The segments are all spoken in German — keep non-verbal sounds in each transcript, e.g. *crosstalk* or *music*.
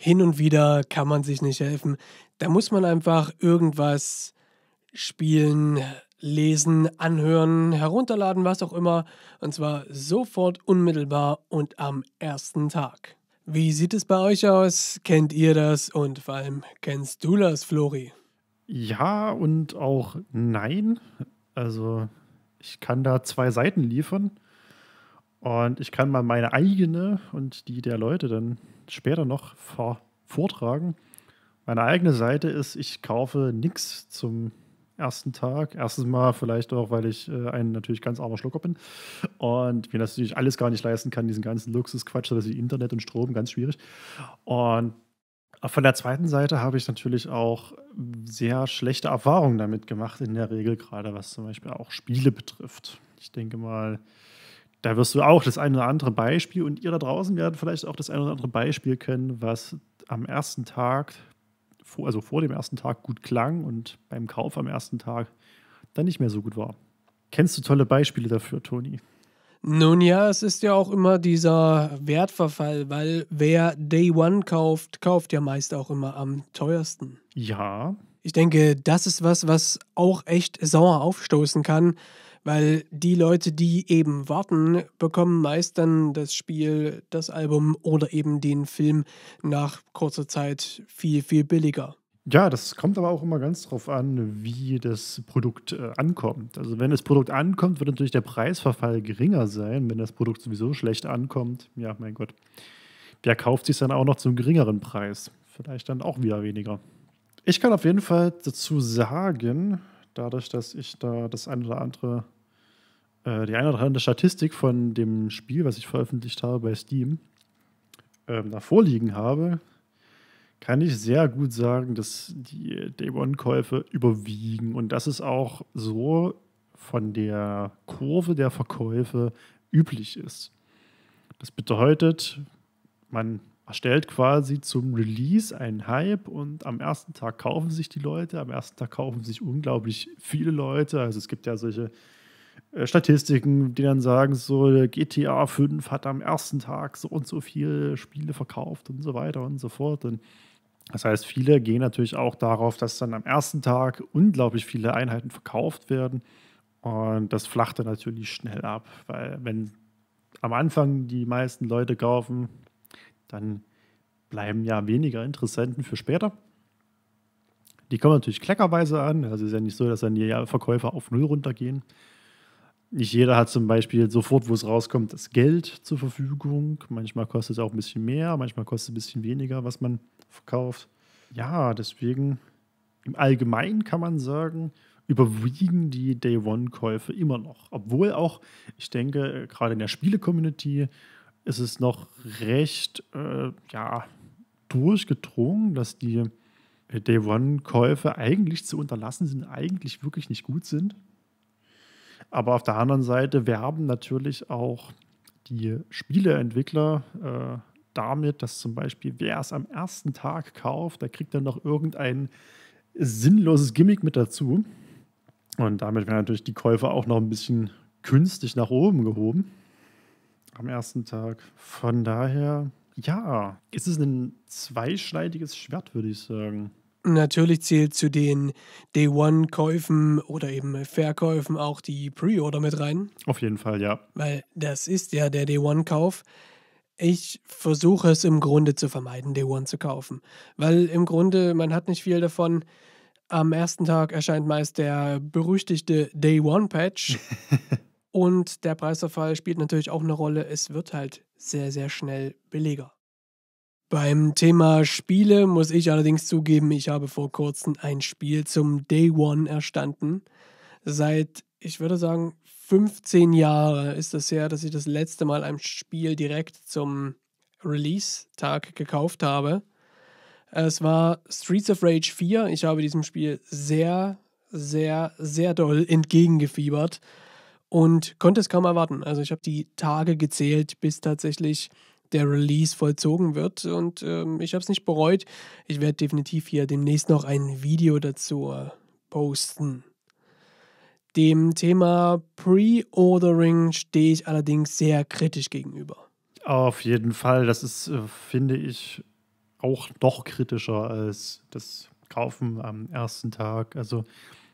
hin und wieder kann man sich nicht helfen. Da muss man einfach irgendwas spielen, lesen, anhören, herunterladen, was auch immer. Und zwar sofort, unmittelbar und am ersten Tag. Wie sieht es bei euch aus? Kennt ihr das? Und vor allem, kennst du das, Flori? Ja und auch nein. Also ich kann da zwei Seiten liefern. Und ich kann mal meine eigene und die der Leute dann später noch vortragen. Meine eigene Seite ist, ich kaufe nichts zum ersten Tag. Erstens mal vielleicht auch, weil ich äh, ein natürlich ganz armer Schlucker bin und mir das natürlich alles gar nicht leisten kann, diesen ganzen Luxusquatsch, das wie Internet und Strom, ganz schwierig. Und von der zweiten Seite habe ich natürlich auch sehr schlechte Erfahrungen damit gemacht, in der Regel gerade was zum Beispiel auch Spiele betrifft. Ich denke mal, da wirst du auch das eine oder andere Beispiel und ihr da draußen werdet vielleicht auch das eine oder andere Beispiel kennen, was am ersten Tag, also vor dem ersten Tag gut klang und beim Kauf am ersten Tag dann nicht mehr so gut war. Kennst du tolle Beispiele dafür, Toni? Nun ja, es ist ja auch immer dieser Wertverfall, weil wer Day One kauft, kauft ja meist auch immer am teuersten. Ja. Ich denke, das ist was, was auch echt sauer aufstoßen kann weil die Leute, die eben warten, bekommen meist dann das Spiel, das Album oder eben den Film nach kurzer Zeit viel, viel billiger. Ja, das kommt aber auch immer ganz drauf an, wie das Produkt äh, ankommt. Also wenn das Produkt ankommt, wird natürlich der Preisverfall geringer sein. Wenn das Produkt sowieso schlecht ankommt, ja, mein Gott, wer kauft sich dann auch noch zum geringeren Preis. Vielleicht dann auch wieder weniger. Ich kann auf jeden Fall dazu sagen, dadurch, dass ich da das eine oder andere, äh, die eine oder andere Statistik von dem Spiel, was ich veröffentlicht habe bei Steam, ähm, da vorliegen habe, kann ich sehr gut sagen, dass die Day One-Käufe überwiegen. Und das ist auch so von der Kurve der Verkäufe üblich ist. Das bedeutet, man erstellt quasi zum Release einen Hype und am ersten Tag kaufen sich die Leute, am ersten Tag kaufen sich unglaublich viele Leute. Also es gibt ja solche äh, Statistiken, die dann sagen, so GTA 5 hat am ersten Tag so und so viele Spiele verkauft und so weiter und so fort. Und das heißt, viele gehen natürlich auch darauf, dass dann am ersten Tag unglaublich viele Einheiten verkauft werden. Und das flacht dann natürlich schnell ab, weil wenn am Anfang die meisten Leute kaufen, dann bleiben ja weniger Interessenten für später. Die kommen natürlich kleckerweise an. Also es ist ja nicht so, dass dann die Verkäufer auf Null runtergehen. Nicht jeder hat zum Beispiel sofort, wo es rauskommt, das Geld zur Verfügung. Manchmal kostet es auch ein bisschen mehr, manchmal kostet es ein bisschen weniger, was man verkauft. Ja, deswegen im Allgemeinen kann man sagen, überwiegen die Day-One-Käufe immer noch. Obwohl auch, ich denke, gerade in der Spiele-Community ist es noch recht äh, ja, durchgedrungen, dass die äh, Day One-Käufe eigentlich zu unterlassen sind, eigentlich wirklich nicht gut sind. Aber auf der anderen Seite werben natürlich auch die Spieleentwickler äh, damit, dass zum Beispiel wer es am ersten Tag kauft, der kriegt dann noch irgendein sinnloses Gimmick mit dazu. Und damit werden natürlich die Käufer auch noch ein bisschen künstlich nach oben gehoben am ersten Tag. Von daher, ja, ist es ein zweischneidiges Schwert, würde ich sagen. Natürlich zählt zu den Day One-Käufen oder eben Verkäufen auch die Pre-Order mit rein. Auf jeden Fall, ja. Weil das ist ja der Day One-Kauf. Ich versuche es im Grunde zu vermeiden, Day One zu kaufen. Weil im Grunde, man hat nicht viel davon. Am ersten Tag erscheint meist der berüchtigte Day One-Patch. *laughs* Und der Preisverfall spielt natürlich auch eine Rolle. Es wird halt sehr, sehr schnell billiger. Beim Thema Spiele muss ich allerdings zugeben, ich habe vor kurzem ein Spiel zum Day One erstanden. Seit, ich würde sagen, 15 Jahren ist es her, dass ich das letzte Mal ein Spiel direkt zum Release-Tag gekauft habe. Es war Streets of Rage 4. Ich habe diesem Spiel sehr, sehr, sehr doll entgegengefiebert und konnte es kaum erwarten. Also ich habe die Tage gezählt, bis tatsächlich der Release vollzogen wird und ähm, ich habe es nicht bereut. Ich werde definitiv hier demnächst noch ein Video dazu äh, posten. Dem Thema Pre-Ordering stehe ich allerdings sehr kritisch gegenüber. Auf jeden Fall, das ist, äh, finde ich, auch noch kritischer als das Kaufen am ersten Tag. Also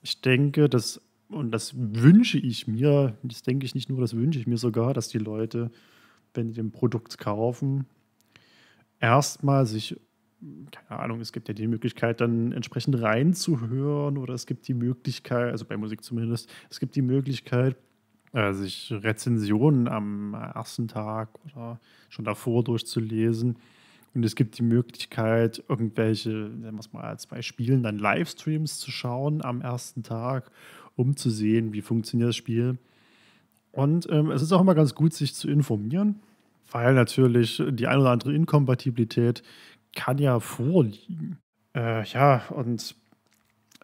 ich denke, dass und das wünsche ich mir, das denke ich nicht nur, das wünsche ich mir sogar, dass die Leute, wenn sie ein Produkt kaufen, erstmal sich, keine Ahnung, es gibt ja die Möglichkeit, dann entsprechend reinzuhören oder es gibt die Möglichkeit, also bei Musik zumindest, es gibt die Möglichkeit, äh, sich Rezensionen am ersten Tag oder schon davor durchzulesen. Und es gibt die Möglichkeit, irgendwelche, sagen wir es mal zwei Spielen, dann Livestreams zu schauen am ersten Tag um zu sehen, wie funktioniert das Spiel. Und ähm, es ist auch immer ganz gut, sich zu informieren, weil natürlich die ein oder andere Inkompatibilität kann ja vorliegen. Äh, ja, und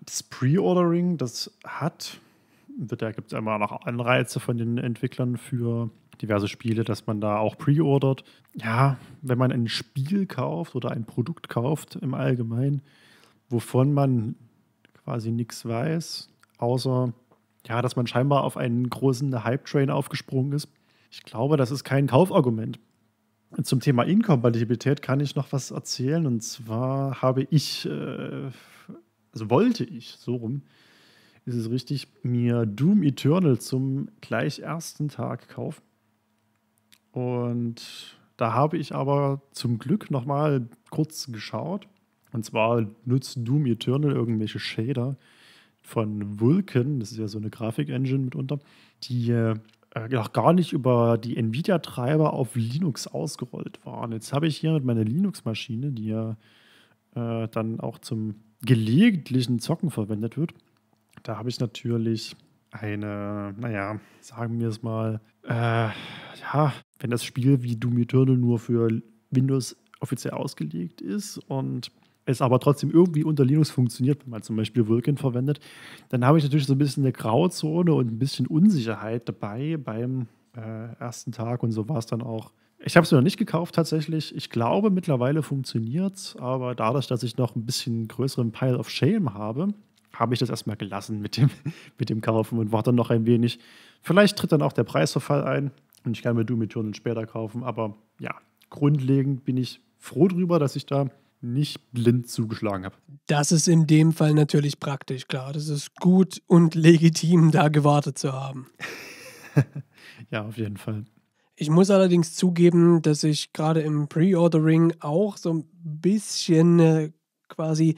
das Pre-Ordering, das hat, da gibt es immer noch Anreize von den Entwicklern für diverse Spiele, dass man da auch pre-ordert. Ja, wenn man ein Spiel kauft oder ein Produkt kauft im Allgemeinen, wovon man quasi nichts weiß, Außer, ja, dass man scheinbar auf einen großen Hype-Train aufgesprungen ist. Ich glaube, das ist kein Kaufargument. Zum Thema Inkompatibilität kann ich noch was erzählen. Und zwar habe ich, äh, also wollte ich, so rum, ist es richtig, mir Doom Eternal zum gleich ersten Tag kaufen. Und da habe ich aber zum Glück nochmal kurz geschaut. Und zwar nutzt Doom Eternal irgendwelche Shader, von Vulkan, das ist ja so eine Grafik-Engine mitunter, die äh, noch gar nicht über die NVIDIA-Treiber auf Linux ausgerollt waren. Jetzt habe ich hier mit meiner Linux-Maschine, die ja äh, dann auch zum gelegentlichen Zocken verwendet wird, da habe ich natürlich eine, naja, sagen wir es mal, äh, ja, wenn das Spiel wie Doom Eternal nur für Windows offiziell ausgelegt ist und es aber trotzdem irgendwie unter Linux funktioniert, wenn man zum Beispiel Vulkan verwendet, dann habe ich natürlich so ein bisschen eine Grauzone und ein bisschen Unsicherheit dabei beim äh, ersten Tag und so war es dann auch. Ich habe es mir noch nicht gekauft tatsächlich. Ich glaube, mittlerweile funktioniert es, aber dadurch, dass ich noch ein bisschen größeren Pile of Shame habe, habe ich das erstmal gelassen mit dem, *laughs* mit dem Kaufen und warte noch ein wenig. Vielleicht tritt dann auch der Preisverfall ein und ich kann mir Doom Eternal später kaufen, aber ja, grundlegend bin ich froh drüber, dass ich da nicht blind zugeschlagen habe. Das ist in dem Fall natürlich praktisch, klar. Das ist gut und legitim, da gewartet zu haben. *laughs* ja, auf jeden Fall. Ich muss allerdings zugeben, dass ich gerade im Pre-Ordering auch so ein bisschen äh, quasi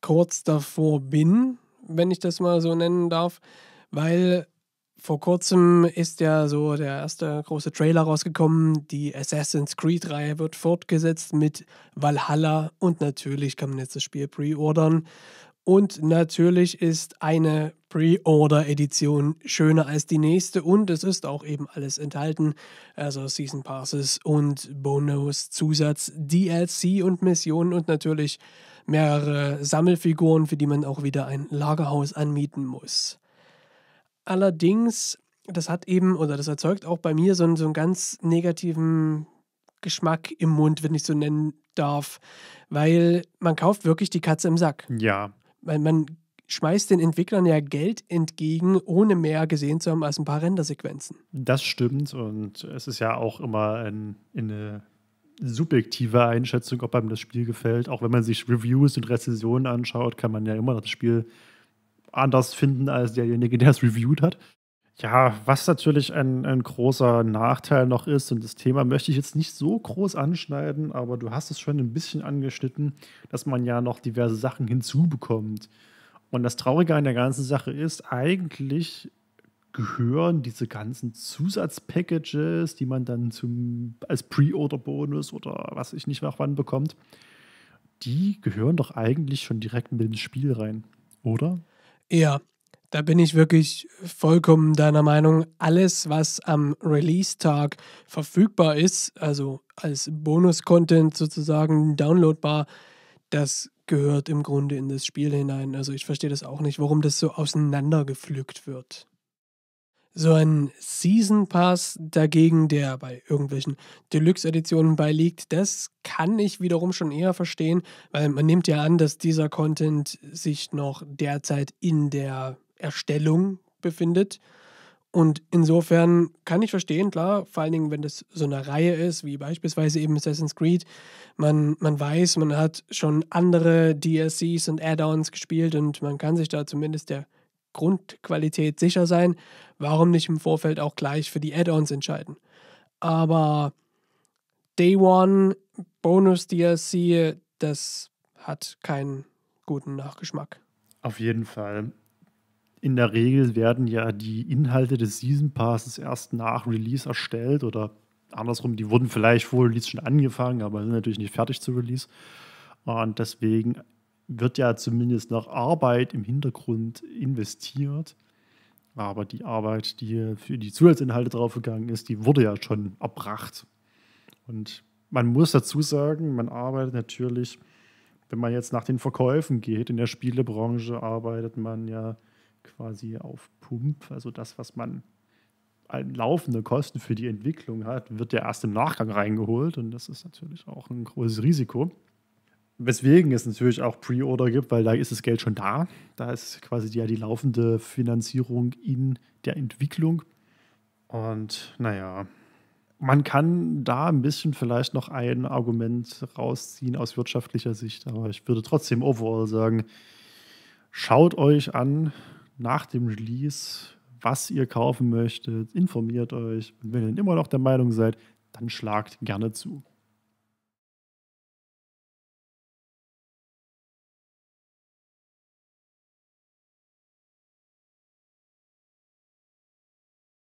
kurz davor bin, wenn ich das mal so nennen darf, weil vor kurzem ist ja so der erste große Trailer rausgekommen. Die Assassin's Creed-Reihe wird fortgesetzt mit Valhalla und natürlich kann man jetzt das Spiel pre-ordern. Und natürlich ist eine Pre-Order-Edition schöner als die nächste und es ist auch eben alles enthalten. Also Season Passes und Bonus, Zusatz, DLC und Missionen und natürlich mehrere Sammelfiguren, für die man auch wieder ein Lagerhaus anmieten muss. Allerdings, das hat eben oder das erzeugt auch bei mir so einen, so einen ganz negativen Geschmack im Mund, wenn ich so nennen darf, weil man kauft wirklich die Katze im Sack. Ja. Weil man schmeißt den Entwicklern ja Geld entgegen, ohne mehr gesehen zu haben als ein paar Rendersequenzen. Das stimmt und es ist ja auch immer ein, eine subjektive Einschätzung, ob einem das Spiel gefällt. Auch wenn man sich Reviews und Rezensionen anschaut, kann man ja immer das Spiel anders finden als derjenige, der es reviewed hat. Ja, was natürlich ein, ein großer Nachteil noch ist, und das Thema möchte ich jetzt nicht so groß anschneiden, aber du hast es schon ein bisschen angeschnitten, dass man ja noch diverse Sachen hinzubekommt. Und das Traurige an der ganzen Sache ist, eigentlich gehören diese ganzen Zusatzpackages, die man dann zum, als Pre-Order-Bonus oder was ich nicht nach wann bekommt, die gehören doch eigentlich schon direkt mit ins Spiel rein, oder? Ja, da bin ich wirklich vollkommen deiner Meinung. Alles, was am Release-Tag verfügbar ist, also als Bonus-Content sozusagen downloadbar, das gehört im Grunde in das Spiel hinein. Also ich verstehe das auch nicht, warum das so auseinandergepflückt wird. So ein Season Pass dagegen, der bei irgendwelchen Deluxe-Editionen beiliegt, das kann ich wiederum schon eher verstehen, weil man nimmt ja an, dass dieser Content sich noch derzeit in der Erstellung befindet. Und insofern kann ich verstehen, klar, vor allen Dingen, wenn das so eine Reihe ist, wie beispielsweise eben Assassin's Creed, man, man weiß, man hat schon andere DLCs und Add-ons gespielt und man kann sich da zumindest der Grundqualität sicher sein, warum nicht im Vorfeld auch gleich für die Add-ons entscheiden? Aber Day One, Bonus DLC, das hat keinen guten Nachgeschmack. Auf jeden Fall. In der Regel werden ja die Inhalte des Season Passes erst nach Release erstellt oder andersrum, die wurden vielleicht vor Release schon angefangen, aber sind natürlich nicht fertig zu Release. Und deswegen wird ja zumindest noch Arbeit im Hintergrund investiert. Aber die Arbeit, die für die Zusatzinhalte draufgegangen ist, die wurde ja schon erbracht. Und man muss dazu sagen, man arbeitet natürlich, wenn man jetzt nach den Verkäufen geht, in der Spielebranche arbeitet man ja quasi auf Pump, also das, was man an laufende Kosten für die Entwicklung hat, wird ja erst im Nachgang reingeholt und das ist natürlich auch ein großes Risiko. Weswegen es natürlich auch Pre-Order gibt, weil da ist das Geld schon da. Da ist quasi die, ja die laufende Finanzierung in der Entwicklung. Und naja, man kann da ein bisschen vielleicht noch ein Argument rausziehen aus wirtschaftlicher Sicht, aber ich würde trotzdem overall sagen, schaut euch an nach dem Release, was ihr kaufen möchtet, informiert euch. Und wenn ihr immer noch der Meinung seid, dann schlagt gerne zu.